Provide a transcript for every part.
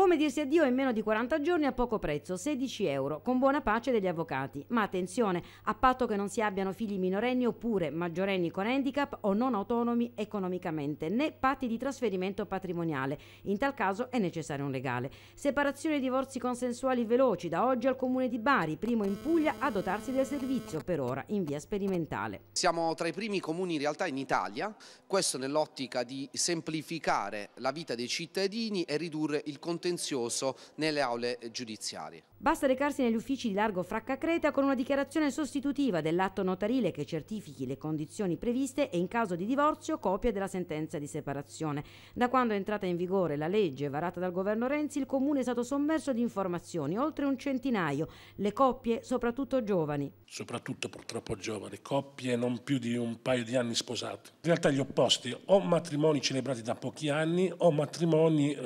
Come dirsi addio in meno di 40 giorni a poco prezzo, 16 euro, con buona pace degli avvocati. Ma attenzione, a patto che non si abbiano figli minorenni oppure maggiorenni con handicap o non autonomi economicamente, né patti di trasferimento patrimoniale. In tal caso è necessario un legale. Separazione e divorzi consensuali veloci, da oggi al Comune di Bari, primo in Puglia, a dotarsi del servizio, per ora in via sperimentale. Siamo tra i primi comuni in realtà in Italia, questo nell'ottica di semplificare la vita dei cittadini e ridurre il contenuto contenzioso nelle aule giudiziarie. Basta recarsi negli uffici di Largo Fracca Creta con una dichiarazione sostitutiva dell'atto notarile che certifichi le condizioni previste e in caso di divorzio copia della sentenza di separazione. Da quando è entrata in vigore la legge varata dal governo Renzi, il comune è stato sommerso di informazioni, oltre un centinaio, le coppie soprattutto giovani. Soprattutto purtroppo giovani, coppie non più di un paio di anni sposate. In realtà gli opposti, o matrimoni celebrati da pochi anni o matrimoni eh,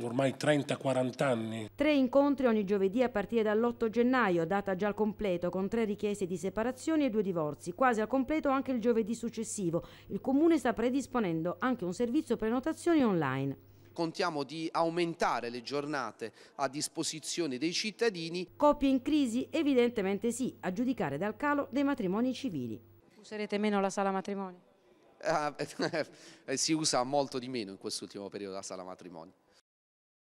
ormai 30-40 anni. Tre incontri ogni giovedì giovedì a partire dall'8 gennaio, data già al completo, con tre richieste di separazioni e due divorzi. Quasi al completo anche il giovedì successivo. Il Comune sta predisponendo anche un servizio prenotazioni online contiamo di aumentare le giornate a disposizione dei cittadini. Coppie in crisi? Evidentemente sì, a giudicare dal calo dei matrimoni civili. Userete meno la sala matrimoni? Ah, eh, si usa molto di meno in quest'ultimo periodo la sala matrimoni.